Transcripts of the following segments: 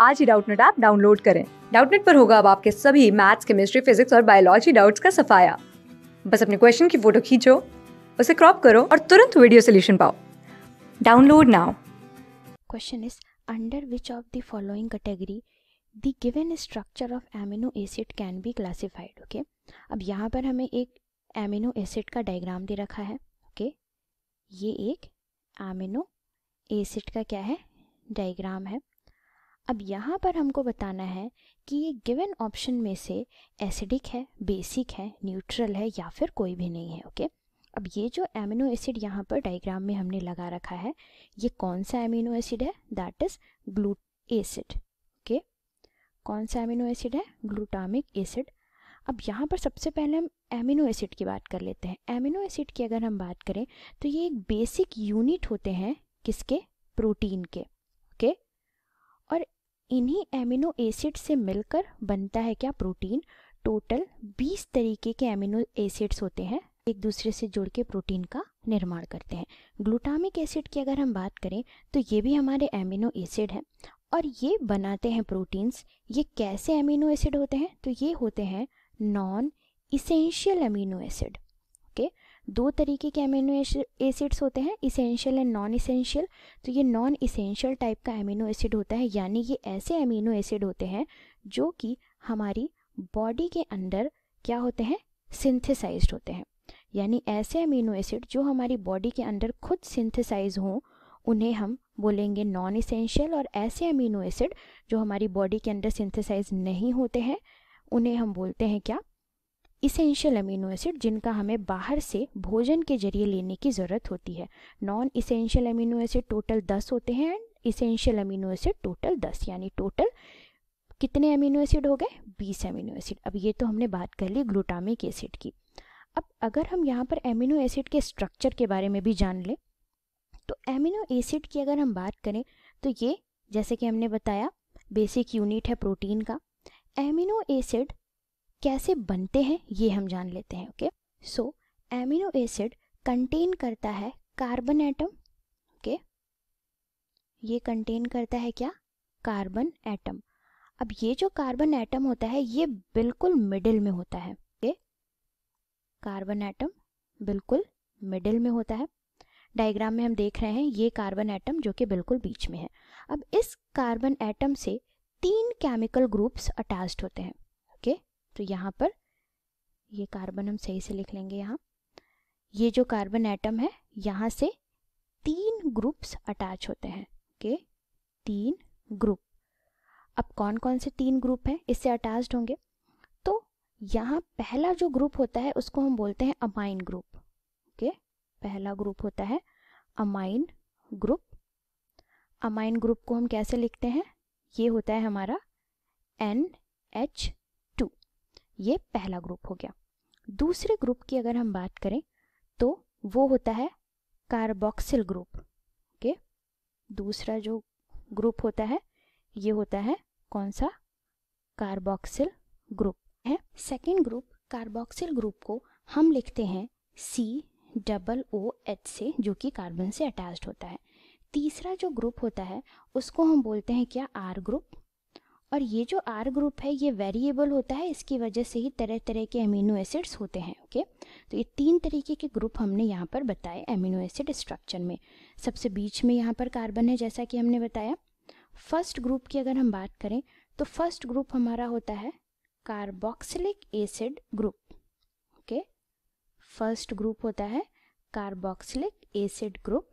आज ही Doubtnut app download करें डाउटनेट पर होगा अब आपके सभी मैथ्स केमिस्ट्री फिजिक्स और बायोलॉजी डाउट्स का सफाया बस अपने क्वेश्चन की फोटो खींचो उसे क्रॉप करो और तुरंत वीडियो सोल्यूशन पाओ download now question is under which of the following category the given structure of amino acid can be classified okay अब यहाँ पर हमें एक एमिनो एसिड का डायग्राम दे रखा है ओके okay? ये एक एमिनो एसिड का क्या है डायग्राम है अब यहाँ पर हमको बताना है कि ये गिवन ऑप्शन में से एसिडिक है बेसिक है न्यूट्रल है या फिर कोई भी नहीं है ओके अब ये जो एमिनो एसिड यहाँ पर डायग्राम में हमने लगा रखा है ये कौन सा एमिनो एसिड है that is glu acid okay कौन सा एमिनो एसिड है ग्लूटामिक एसिड अब यहाँ पर सबसे पहले हम एमिनो एसिड की बात कर लेते हैं एमिनो एसिड की अगर हम बात करें तो ये एक बेसिक यूनिट होते हैं किसके प्रोटीन के ओके okay? इन्हीं एमिनो एसिड से मिलकर बनता है क्या प्रोटीन टोटल 20 तरीके के एमिनो एसिड्स होते हैं एक दूसरे से जुड़ के प्रोटीन का निर्माण करते हैं ग्लूटामिक एसिड की अगर हम बात करें तो ये भी हमारे एमिनो एसिड हैं और ये बनाते हैं प्रोटीन्स ये कैसे एमिनो एसिड होते हैं तो ये होते हैं नॉन इसेंशियल एमिनो एसिड दो तरीके के अमीनो एसिड्स होते हैं इसेंशियल एंड नॉन इसेंशियल तो ये नॉन इसेंशियल टाइप का अमीनो एसिड होता है यानी ये ऐसे अमीनो एसिड होते हैं जो कि हमारी बॉडी के अंदर क्या होते हैं सिंथेसाइज होते हैं यानी ऐसे अमीनो एसिड जो हमारी बॉडी के अंदर खुद सिंथेसाइज हों उन्हें हम बोलेंगे नॉन इसेंशियल और ऐसे अमीनो एसिड जो हमारी बॉडी के अंदर सिंथेसाइज नहीं होते हैं उन्हें हम बोलते हैं क्या इसेंशियल अमीनो एसिड जिनका हमें बाहर से भोजन के जरिए लेने की ज़रूरत होती है non essential amino acid total दस होते हैं and essential amino acid total दस यानी टोटल कितने अमीनो एसिड हो गए बीस अमीनो एसिड अब ये तो हमने बात कर ली ग्लूटामिक एसिड की अब अगर हम यहाँ पर एमिनो एसिड के स्ट्रक्चर के बारे में भी जान लें तो एमिनो एसिड की अगर हम बात करें तो ये जैसे कि हमने बताया बेसिक यूनिट है प्रोटीन का एमिनो एसिड कैसे बनते हैं ये हम जान लेते हैं okay so amino acid contain करता है कार्बन एटम ओके ये कंटेन करता है क्या कार्बन एटम अब ये जो कार्बन एटम होता है ये बिल्कुल मिडिल में होता है ओके कार्बन एटम बिल्कुल मिडिल में होता है डायग्राम में हम देख रहे हैं ये कार्बन एटम जो कि बिल्कुल बीच में है अब इस कार्बन एटम से तीन केमिकल ग्रुप्स अटैच्ड होते हैं ओके okay? तो यहाँ पर ये कार्बन हम सही से लिख लेंगे यहाँ ये जो कार्बन एटम है यहाँ से तीन ग्रुप्स अटैच होते हैं ओके तीन ग्रुप अब कौन कौन से तीन ग्रुप हैं इससे अटैच्ड होंगे तो यहाँ पहला जो ग्रुप होता है उसको हम बोलते हैं अमाइन ग्रुप ओके पहला ग्रुप होता है अमाइन ग्रुप अमाइन ग्रुप को हम कैसे लिखते हैं ये होता है हमारा एन एच ये पहला ग्रुप हो गया दूसरे ग्रुप की अगर हम बात करें तो वो होता है कार्बोक्सिल ग्रुप ओके दूसरा जो ग्रुप होता है ये होता है कौन सा कार्बोक्सिल ग्रुप है सेकेंड ग्रुप कार्बोक्सिल ग्रुप को हम लिखते हैं सी डबल ओ एच से जो कि कार्बन से अटैच्ड होता है तीसरा जो ग्रुप होता है उसको हम बोलते हैं क्या आर ग्रुप और ये जो आर ग्रुप है ये वेरिएबल होता है इसकी वजह से ही तरह तरह के अमीनो एसिड्स होते हैं ओके तो ये तीन तरीके के ग्रुप हमने यहाँ पर बताए अमीनो एसिड स्ट्रक्चर में सबसे बीच में यहाँ पर कार्बन है जैसा कि हमने बताया फर्स्ट ग्रुप की अगर हम बात करें तो फर्स्ट ग्रुप हमारा होता है carboxylic acid group okay first group होता है कार्बोक्सिलिक एसिड ग्रुप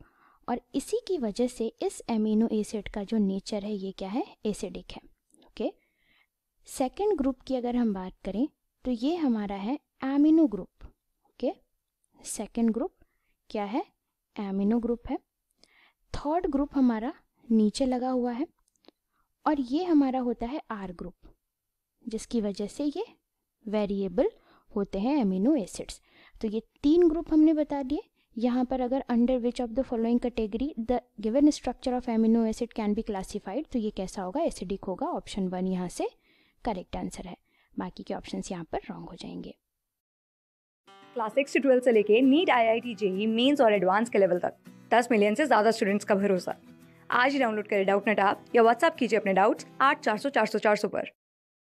और इसी की वजह से इस एमिनो एसिड का जो नेचर है ये क्या है एसिडिक है सेकेंड ग्रुप की अगर हम बात करें तो ये हमारा है amino group okay second group क्या है एमिनो ग्रुप है थर्ड ग्रुप हमारा नीचे लगा हुआ है और ये हमारा होता है आर ग्रुप जिसकी वजह से ये वेरिएबल होते हैं एमिनो एसिड्स तो ये तीन ग्रुप हमने बता दिए यहाँ पर अगर under which of the following category the given structure of amino acid can be classified तो ये कैसा होगा एसिडिक होगा ऑप्शन वन यहाँ से करेक्ट आंसर है बाकी के ऑप्शन यहाँ पर रॉन्ग हो जाएंगे क्लास सिक्स से ट्वेल्थ से लेके NEET I I T JEE mains और एडवांस के लेवल तक दस मिलियन से ज़्यादा स्टूडेंट्स का भरोसा आज ही डाउनलोड करें डाउट नेट आप या व्हाट्सअप कीजिए अपने डाउट्स आठ चार सौ चार सौ चार सौ पर